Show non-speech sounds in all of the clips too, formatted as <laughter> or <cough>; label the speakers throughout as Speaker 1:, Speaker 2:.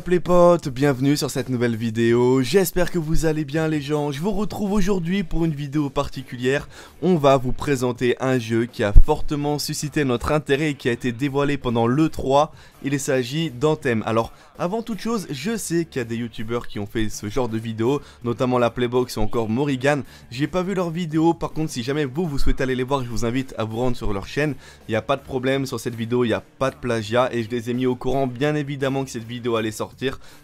Speaker 1: Salut les potes, bienvenue sur cette nouvelle vidéo, j'espère que vous allez bien les gens, je vous retrouve aujourd'hui pour une vidéo particulière, on va vous présenter un jeu qui a fortement suscité notre intérêt et qui a été dévoilé pendant l'E3, il s'agit d'Anthem. Alors avant toute chose, je sais qu'il y a des youtubeurs qui ont fait ce genre de vidéos, notamment la Playbox ou encore Morrigan, j'ai pas vu leurs vidéos, par contre si jamais vous, vous souhaitez aller les voir, je vous invite à vous rendre sur leur chaîne, il n'y a pas de problème sur cette vidéo, il n'y a pas de plagiat et je les ai mis au courant bien évidemment que cette vidéo allait sortir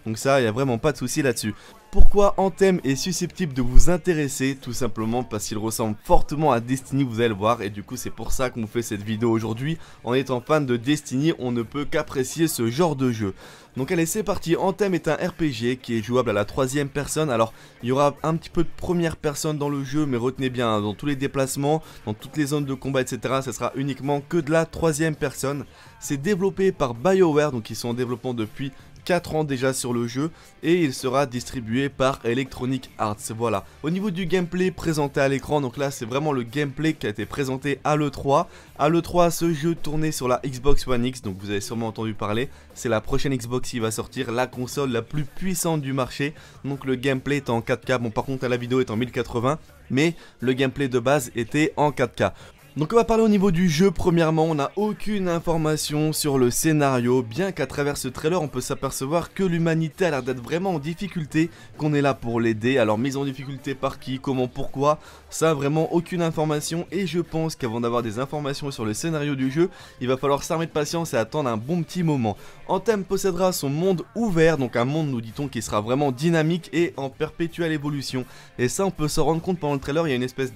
Speaker 1: donc ça, il n'y a vraiment pas de souci là-dessus. Pourquoi Anthem est susceptible de vous intéresser Tout simplement parce qu'il ressemble fortement à Destiny, vous allez le voir, et du coup c'est pour ça qu'on fait cette vidéo aujourd'hui. En étant fan de Destiny, on ne peut qu'apprécier ce genre de jeu. Donc allez, c'est parti, Anthem est un RPG qui est jouable à la troisième personne, alors il y aura un petit peu de première personne dans le jeu, mais retenez bien, hein, dans tous les déplacements, dans toutes les zones de combat, etc., ce sera uniquement que de la troisième personne. C'est développé par BioWare, donc ils sont en développement depuis 4 ans déjà sur le jeu et il sera distribué par Electronic Arts, voilà. Au niveau du gameplay présenté à l'écran, donc là c'est vraiment le gameplay qui a été présenté à l'E3. À l'E3, ce jeu tournait sur la Xbox One X, donc vous avez sûrement entendu parler, c'est la prochaine Xbox qui va sortir, la console la plus puissante du marché. Donc le gameplay est en 4K, bon par contre la vidéo est en 1080, mais le gameplay de base était en 4K. Donc on va parler au niveau du jeu, premièrement on n'a aucune information sur le scénario, bien qu'à travers ce trailer on peut s'apercevoir que l'humanité a l'air d'être vraiment en difficulté, qu'on est là pour l'aider, alors mise en difficulté par qui, comment, pourquoi, ça vraiment aucune information et je pense qu'avant d'avoir des informations sur le scénario du jeu, il va falloir s'armer de patience et attendre un bon petit moment. Anthem possédera son monde ouvert, donc un monde nous dit-on qui sera vraiment dynamique et en perpétuelle évolution, et ça on peut s'en rendre compte pendant le trailer, il y a une espèce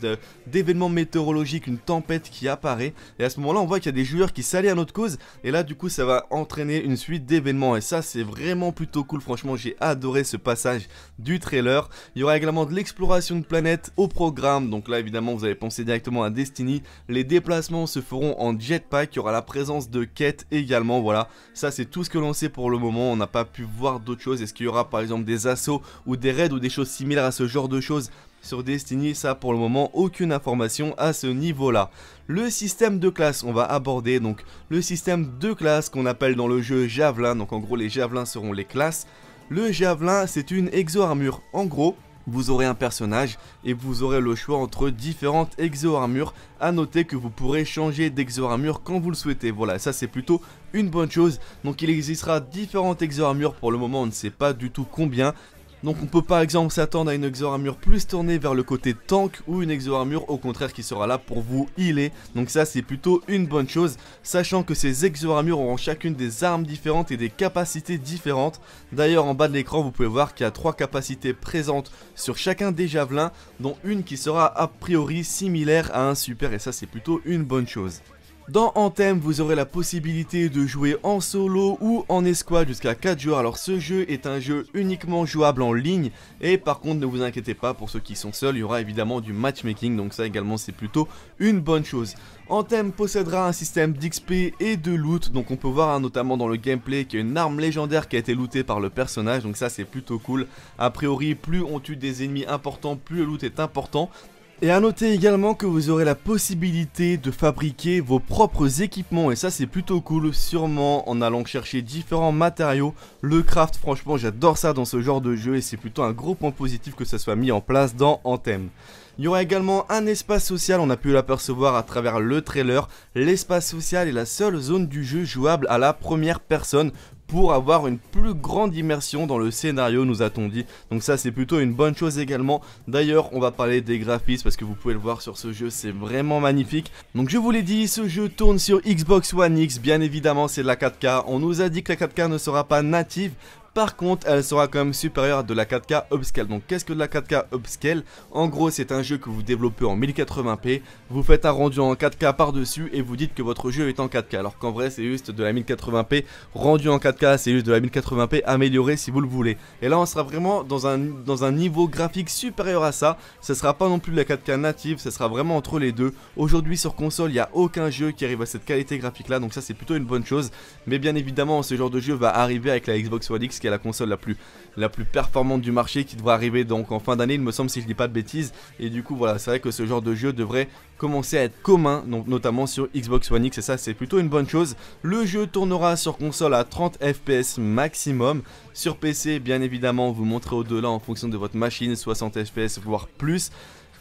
Speaker 1: d'événement météorologique, une tempête qui apparaît. Et à ce moment-là, on voit qu'il y a des joueurs qui s'allient à notre cause. Et là, du coup, ça va entraîner une suite d'événements. Et ça, c'est vraiment plutôt cool. Franchement, j'ai adoré ce passage du trailer. Il y aura également de l'exploration de planètes au programme. Donc là, évidemment, vous avez pensé directement à Destiny. Les déplacements se feront en jetpack. Il y aura la présence de quêtes également. Voilà, ça, c'est tout ce que l'on sait pour le moment. On n'a pas pu voir d'autres choses. Est-ce qu'il y aura, par exemple, des assauts ou des raids ou des choses similaires à ce genre de choses sur Destiny, ça pour le moment, aucune information à ce niveau-là. Le système de classe, on va aborder donc le système de classe qu'on appelle dans le jeu Javelin, donc en gros les Javelins seront les classes. Le Javelin, c'est une exo-armure. En gros, vous aurez un personnage et vous aurez le choix entre différentes exo-armures. A noter que vous pourrez changer d'exo-armure quand vous le souhaitez. Voilà, ça c'est plutôt une bonne chose. Donc il existera différentes exo-armures. Pour le moment, on ne sait pas du tout combien. Donc on peut par exemple s'attendre à une exo-armure plus tournée vers le côté tank ou une exo au contraire qui sera là pour vous healer. Donc ça c'est plutôt une bonne chose, sachant que ces exo auront chacune des armes différentes et des capacités différentes. D'ailleurs en bas de l'écran vous pouvez voir qu'il y a trois capacités présentes sur chacun des javelins, dont une qui sera a priori similaire à un super et ça c'est plutôt une bonne chose. Dans Anthem, vous aurez la possibilité de jouer en solo ou en escouade jusqu'à 4 joueurs. Alors ce jeu est un jeu uniquement jouable en ligne et par contre ne vous inquiétez pas pour ceux qui sont seuls, il y aura évidemment du matchmaking donc ça également c'est plutôt une bonne chose. Anthem possédera un système d'XP et de loot donc on peut voir hein, notamment dans le gameplay qu'il y a une arme légendaire qui a été lootée par le personnage donc ça c'est plutôt cool. A priori plus on tue des ennemis importants plus le loot est important et à noter également que vous aurez la possibilité de fabriquer vos propres équipements et ça c'est plutôt cool, sûrement en allant chercher différents matériaux. Le craft, franchement j'adore ça dans ce genre de jeu et c'est plutôt un gros point positif que ça soit mis en place dans Anthem. Il y aura également un espace social, on a pu l'apercevoir à travers le trailer. L'espace social est la seule zone du jeu jouable à la première personne pour avoir une plus grande immersion dans le scénario, nous a-t-on dit. Donc ça, c'est plutôt une bonne chose également. D'ailleurs, on va parler des graphismes parce que vous pouvez le voir sur ce jeu, c'est vraiment magnifique. Donc je vous l'ai dit, ce jeu tourne sur Xbox One X, bien évidemment, c'est de la 4K. On nous a dit que la 4K ne sera pas native, par contre, elle sera quand même supérieure à de la 4K upscale. Donc qu'est-ce que de la 4K upscale En gros, c'est un jeu que vous développez en 1080p, vous faites un rendu en 4K par-dessus et vous dites que votre jeu est en 4K. Alors qu'en vrai, c'est juste de la 1080p rendu en 4K, c'est juste de la 1080p améliorée si vous le voulez. Et là, on sera vraiment dans un, dans un niveau graphique supérieur à ça. Ce sera pas non plus de la 4K native, ce sera vraiment entre les deux. Aujourd'hui, sur console, il n'y a aucun jeu qui arrive à cette qualité graphique là, donc ça c'est plutôt une bonne chose. Mais bien évidemment, ce genre de jeu va arriver avec la Xbox One X qui la console la plus, la plus performante du marché qui devrait arriver donc en fin d'année, il me semble, si je dis pas de bêtises. Et du coup, voilà, c'est vrai que ce genre de jeu devrait commencer à être commun, donc notamment sur Xbox One X, et ça, c'est plutôt une bonne chose. Le jeu tournera sur console à 30 FPS maximum. Sur PC, bien évidemment, vous montrez au-delà en fonction de votre machine, 60 FPS voire plus.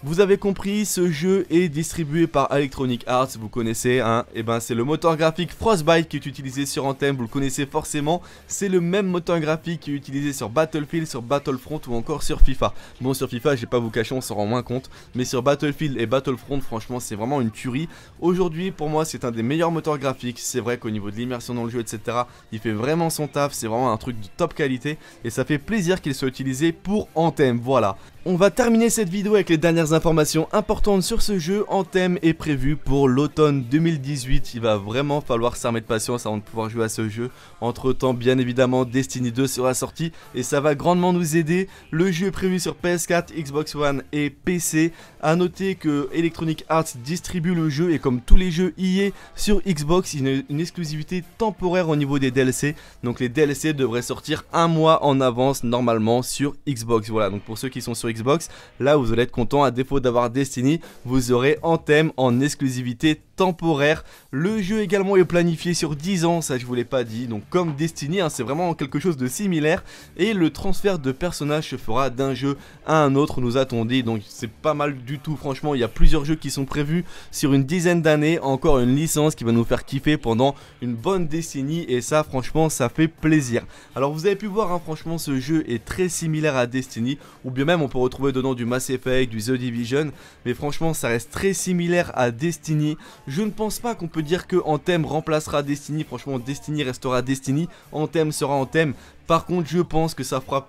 Speaker 1: Vous avez compris, ce jeu est distribué par Electronic Arts, vous connaissez, hein Et eh ben c'est le moteur graphique Frostbite qui est utilisé sur Anthem, vous le connaissez forcément. C'est le même moteur graphique qui est utilisé sur Battlefield, sur Battlefront ou encore sur FIFA. Bon, sur FIFA, vais pas vous cacher, on s'en rend moins compte. Mais sur Battlefield et Battlefront, franchement, c'est vraiment une tuerie. Aujourd'hui, pour moi, c'est un des meilleurs moteurs graphiques. C'est vrai qu'au niveau de l'immersion dans le jeu, etc., il fait vraiment son taf. C'est vraiment un truc de top qualité. Et ça fait plaisir qu'il soit utilisé pour Anthem. Voilà. On va terminer cette vidéo avec les dernières informations importantes sur ce jeu en thème est prévu pour l'automne 2018. Il va vraiment falloir s'armer de patience avant de pouvoir jouer à ce jeu. Entre temps, bien évidemment, Destiny 2 sera sorti et ça va grandement nous aider. Le jeu est prévu sur PS4, Xbox One et PC. A noter que Electronic Arts distribue le jeu et comme tous les jeux EA sur Xbox, il y a une exclusivité temporaire au niveau des DLC. Donc les DLC devraient sortir un mois en avance normalement sur Xbox. Voilà, donc pour ceux qui sont sur Xbox. Là, vous allez être content, à défaut d'avoir Destiny, vous aurez thème, en exclusivité temporaire. Le jeu également est planifié sur 10 ans, ça je vous l'ai pas dit, donc comme Destiny, hein, c'est vraiment quelque chose de similaire. Et le transfert de personnages se fera d'un jeu à un autre, nous dit. donc c'est pas mal du tout, franchement, il y a plusieurs jeux qui sont prévus sur une dizaine d'années, encore une licence qui va nous faire kiffer pendant une bonne décennie, et ça franchement, ça fait plaisir. Alors vous avez pu voir, hein, franchement, ce jeu est très similaire à Destiny, ou bien même on peut retrouver dedans du Mass Effect, du The Division, mais franchement, ça reste très similaire à Destiny. Je ne pense pas qu'on peut dire que Anthem remplacera Destiny. Franchement, Destiny restera Destiny. Anthem sera Anthem. Par contre, je pense que ça fera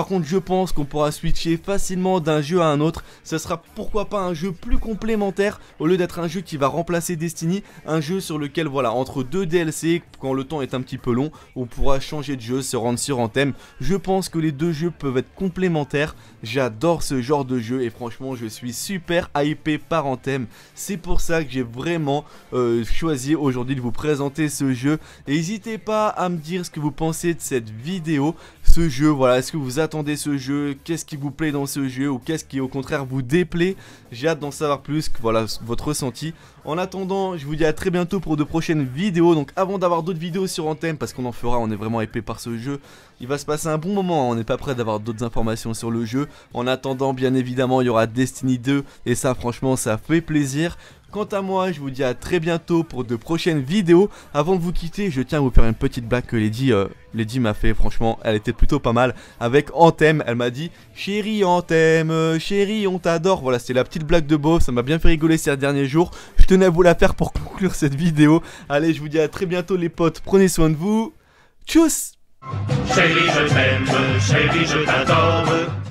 Speaker 1: par contre, je pense qu'on pourra switcher facilement d'un jeu à un autre. Ce sera pourquoi pas un jeu plus complémentaire au lieu d'être un jeu qui va remplacer Destiny, un jeu sur lequel, voilà, entre deux DLC, quand le temps est un petit peu long, on pourra changer de jeu, se rendre sur un thème. Je pense que les deux jeux peuvent être complémentaires. J'adore ce genre de jeu et franchement, je suis super hypé par Anthem. C'est pour ça que j'ai vraiment euh, choisi aujourd'hui de vous présenter ce jeu. N'hésitez pas à me dire ce que vous pensez de cette vidéo ce jeu. Voilà, est-ce que vous attendez ce jeu Qu'est-ce qui vous plaît dans ce jeu Ou qu'est-ce qui au contraire vous déplaît J'ai hâte d'en savoir plus, voilà votre ressenti. En attendant, je vous dis à très bientôt pour de prochaines vidéos. Donc avant d'avoir d'autres vidéos sur Antenne, parce qu'on en fera, on est vraiment épais par ce jeu. Il va se passer un bon moment, on n'est pas prêt d'avoir d'autres informations sur le jeu. En attendant, bien évidemment, il y aura Destiny 2. Et ça, franchement, ça fait plaisir. Quant à moi, je vous dis à très bientôt pour de prochaines vidéos. Avant de vous quitter, je tiens à vous faire une petite blague que Lady, euh, Lady m'a fait. Franchement, elle était plutôt pas mal. Avec Anthem, elle m'a dit « Chérie Anthem, euh, chérie, on t'adore ». Voilà, c'était la petite blague de Beau. Ça m'a bien fait rigoler ces derniers jours. Je tenais à vous la faire pour <laughs> conclure cette vidéo. Allez, je vous dis à très bientôt les potes. Prenez soin de vous. Tchuss Chérie, je t'aime, chérie, je t'adore.